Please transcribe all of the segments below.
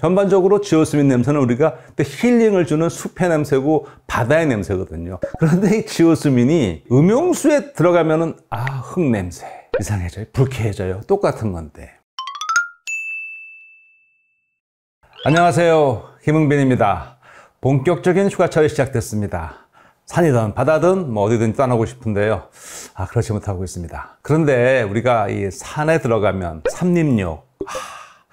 전반적으로 지오스민 냄새는 우리가 힐링을 주는 숲의 냄새고 바다의 냄새거든요. 그런데 이 지오스민이 음용수에 들어가면 아, 흙 냄새. 이상해져요. 불쾌해져요. 똑같은 건데. 안녕하세요. 김흥빈입니다. 본격적인 휴가철이 시작됐습니다. 산이든 바다든 뭐 어디든 떠나고 싶은데요. 아, 그렇지 못하고 있습니다. 그런데 우리가 이 산에 들어가면 삼림료, 아,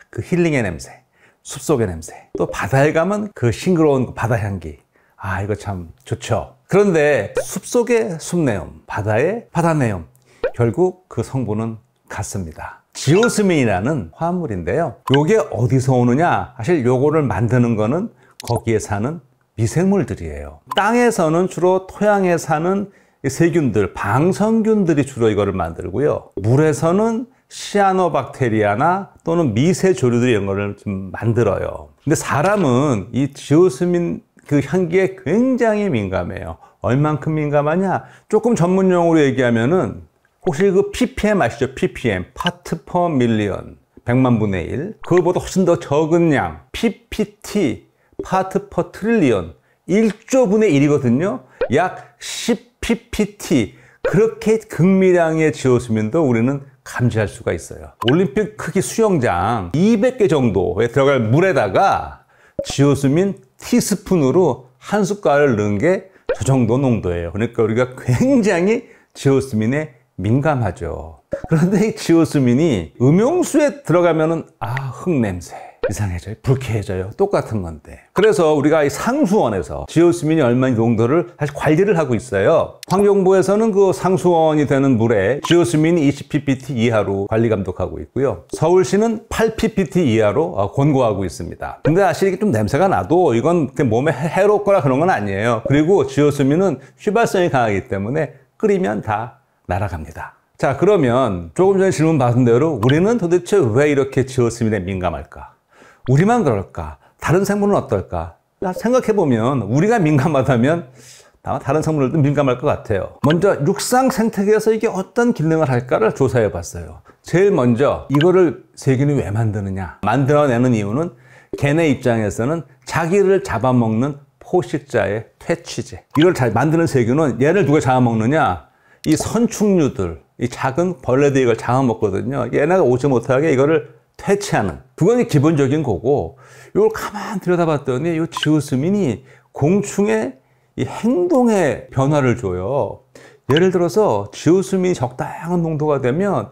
그 힐링의 냄새. 숲속의 냄새. 또 바다에 가면 그 싱그러운 그 바다 향기. 아, 이거 참 좋죠. 그런데 숲속의 숲내음 바다의 바다내음 결국 그 성분은 같습니다. 지오스민이라는 화합물인데요. 요게 어디서 오느냐? 사실 요거를 만드는 거는 거기에 사는 미생물들이에요. 땅에서는 주로 토양에 사는 세균들, 방성균들이 주로 이거를 만들고요. 물에서는 시아노박테리아나 또는 미세 조류들이 이런 거를 좀 만들어요. 근데 사람은 이 지오스민 그 향기에 굉장히 민감해요. 얼만큼 민감하냐? 조금 전문 용어로 얘기하면은 혹시 그 ppm 아시죠? ppm 파트 퍼 밀리언 100만 분의 1 그거보다 훨씬 더 적은 양 ppt 파트 퍼 트릴리언 1조 분의 1이거든요. 약 10pppt 그렇게 극미량의 지오스민도 우리는 감지할 수가 있어요. 올림픽 크기 수영장 200개 정도에 들어갈 물에다가 지오수민 티스푼으로 한 숟갈을 넣은 게 저 정도 농도예요. 그러니까 우리가 굉장히 지오수민에 민감하죠. 그런데 이 지오수민이 음용수에 들어가면은 아 흙냄새 이상해져요. 불쾌해져요. 똑같은 건데. 그래서 우리가 이 상수원에서 지오수민이 얼마인 농도를 사실 관리를 하고 있어요. 환경부에서는 그 상수원이 되는 물에 지오수민이 20ppt 이하로 관리 감독하고 있고요. 서울시는 8ppt 이하로 어, 권고하고 있습니다. 근데 사실 이게 좀 냄새가 나도 이건 몸에 해롭거나 그런 건 아니에요. 그리고 지오수민은 휘발성이 강하기 때문에 끓이면 다 날아갑니다. 자 그러면 조금 전에 질문 받은 대로 우리는 도대체 왜 이렇게 지오스민에 민감할까? 우리만 그럴까? 다른 생물은 어떨까? 생각해보면 우리가 민감하다면 아마 다른 생물들도 민감할 것 같아요. 먼저 육상 생태계에서 이게 어떤 기능을 할까를 조사해 봤어요. 제일 먼저 이거를 세균이 왜 만드느냐. 만들어내는 이유는 걔네 입장에서는 자기를 잡아먹는 포식자의 퇴치제. 이걸 잘 만드는 세균은 얘를 누가 잡아먹느냐. 이 선충류들, 이 작은 벌레들이 걸 잡아먹거든요. 얘네가 오지 못하게 이거를 퇴치하는 그건 기본적인 거고 이걸 가만 들여다봤더니 이 지우스민이 공충의 이 행동에 변화를 줘요. 예를 들어서 지우스민이 적당한 농도가 되면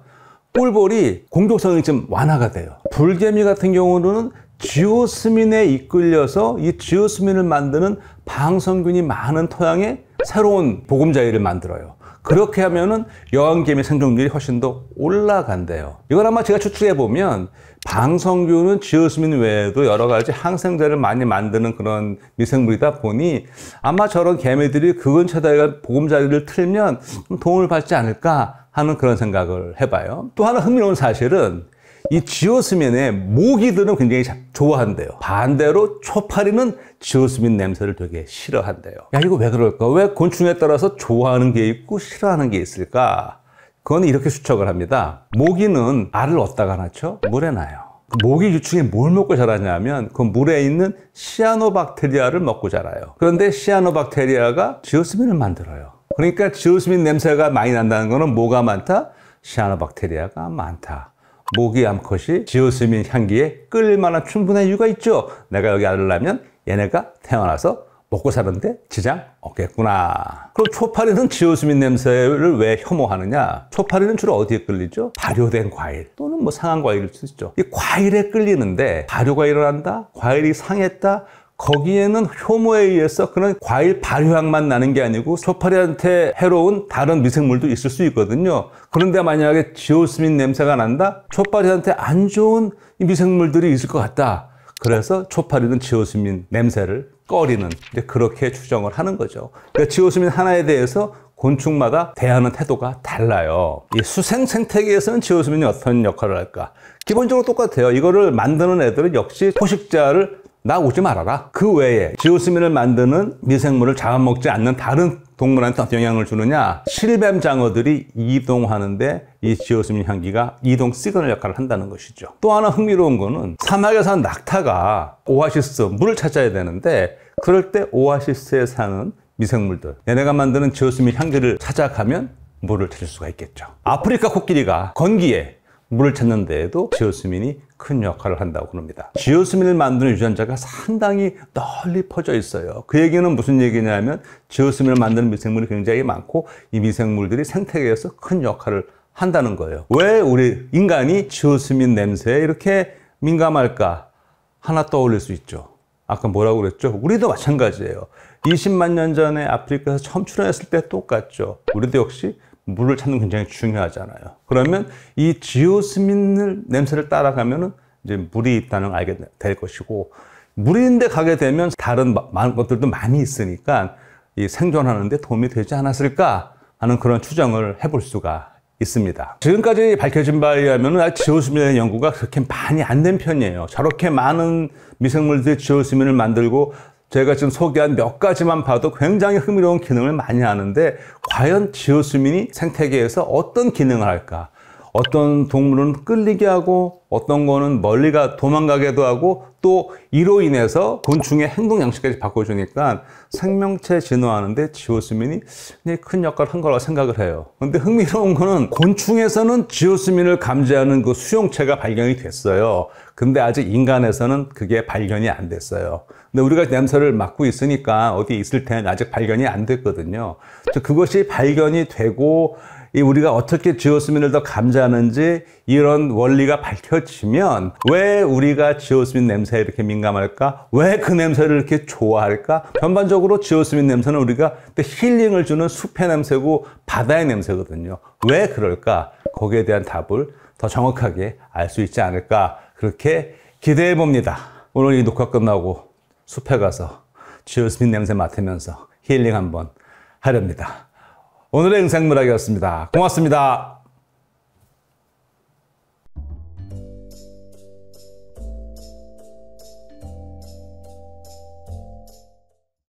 꿀벌이 공격성이 좀 완화가 돼요. 불개미 같은 경우는 지오스민에 이끌려서 이 지오스민을 만드는 방성균이 많은 토양에 새로운 보금자리를 만들어요. 그렇게 하면은 여왕개미 생존율이 훨씬 더 올라간대요. 이건 아마 제가 추측해 보면 방성균은 지오스민 외에도 여러 가지 항생제를 많이 만드는 그런 미생물이다 보니 아마 저런 개미들이 그 근처다가 보금자리를 틀면 도움을 받지 않을까 하는 그런 생각을 해봐요. 또 하나 흥미로운 사실은 이 지오스민의 모기들은 굉장히 좋아한대요. 반대로 초파리는 지오스민 냄새를 되게 싫어한대요. 야 이거 왜 그럴까? 왜 곤충에 따라서 좋아하는 게 있고 싫어하는 게 있을까? 그건 이렇게 수척을 합니다. 모기는 알을 얻다가 낳죠? 물에 나요. 그 모기 유충이 뭘 먹고 자라냐면 그 물에 있는 시아노박테리아를 먹고 자라요. 그런데 시아노박테리아가 지오스민을 만들어요. 그러니까 지오스민 냄새가 많이 난다는 거는 뭐가 많다? 시아노박테리아가 많다. 모기 암컷이 지오스민 향기에 끌만한 충분한 이유가 있죠. 내가 여기 알려 낳으면 얘네가 태어나서 먹고 사는데 지장 없겠구나. 그럼 초파리는 지오스민 냄새를 왜 혐오하느냐? 초파리는 주로 어디에 끌리죠? 발효된 과일 또는 뭐 상한 과일을 일있죠이 과일에 끌리는데 발효가 일어난다? 과일이 상했다? 거기에는 효모에 의해서 그런 과일 발효향만 나는 게 아니고 소파리한테 해로운 다른 미생물도 있을 수 있거든요. 그런데 만약에 지오스민 냄새가 난다? 초파리한테 안 좋은 미생물들이 있을 것 같다. 그래서 초파리는 지오스민 냄새를 꺼리는 그렇게 추정을 하는 거죠. 그러니까 지오스민 하나에 대해서 곤충마다 대하는 태도가 달라요. 이 수생 생태계에서는 지오스민이 어떤 역할을 할까? 기본적으로 똑같아요. 이거를 만드는 애들은 역시 포식자를 나 오지 말아라. 그 외에 지오스민을 만드는 미생물을 잡아먹지 않는 다른 동물한테 영향을 주느냐? 실뱀 장어들이 이동하는데 이 지오스민 향기가 이동 시그널 역할을 한다는 것이죠. 또 하나 흥미로운 거는 사막에 사 낙타가 오아시스, 물을 찾아야 되는데 그럴 때 오아시스에 사는 미생물들, 얘네가 만드는 지오스민 향기를 찾아가면 물을 찾을 수가 있겠죠. 아프리카 코끼리가 건기에 물을 찾는 데에도 지오스민이 큰 역할을 한다고 합니다. 지오스민을 만드는 유전자가 상당히 널리 퍼져 있어요. 그 얘기는 무슨 얘기냐면 지오스민을 만드는 미생물이 굉장히 많고 이 미생물들이 생태계에서 큰 역할을 한다는 거예요. 왜 우리 인간이 지오스민 냄새에 이렇게 민감할까? 하나 떠올릴 수 있죠. 아까 뭐라고 그랬죠? 우리도 마찬가지예요. 20만 년 전에 아프리카에서 처음 출현했을 때 똑같죠. 우리도 역시 물을 찾는 게 굉장히 중요하잖아요. 그러면 이 지오스민을 냄새를 따라가면은 이제 물이 있다는 걸 알게 될 것이고 물인데 가게 되면 다른 많은 것들도 많이 있으니까 이 생존하는데 도움이 되지 않았을까 하는 그런 추정을 해볼 수가 있습니다. 지금까지 밝혀진 바에 의하면 지오스민의 연구가 그렇게 많이 안 된 편이에요. 저렇게 많은 미생물들이 지오스민을 만들고 제가 지금 소개한 몇 가지만 봐도 굉장히 흥미로운 기능을 많이 하는데 과연 지오수민이 생태계에서 어떤 기능을 할까? 어떤 동물은 끌리게 하고 어떤 거는 멀리가 도망가게도 하고 또 이로 인해서 곤충의 행동 양식까지 바꿔주니까 생명체 진화하는데 지오스민이 굉장히 큰 역할을 한 거라고 생각을 해요. 근데 흥미로운 거는 곤충에서는 지오스민을 감지하는 그 수용체가 발견이 됐어요. 근데 아직 인간에서는 그게 발견이 안 됐어요. 근데 우리가 냄새를 맡고 있으니까 어디 있을 때는 아직 발견이 안 됐거든요. 그것이 발견이 되고 우리가 어떻게 지오스민을더 감지하는지 이런 원리가 밝혀지면 왜 우리가 지오스민 냄새에 이렇게 민감할까? 왜 그 냄새를 이렇게 좋아할까? 전반적으로 지었으면 냄새는 우리가 힐링을 주는 숲의 냄새고 바다의 냄새거든요. 왜 그럴까? 거기에 대한 답을 더 정확하게 알 수 있지 않을까? 그렇게 기대해 봅니다. 오늘 이 녹화 끝나고 숲에 가서 지오스민 냄새 맡으면서 힐링 한번 하렵니다. 오늘의 은상문학이었습니다 고맙습니다.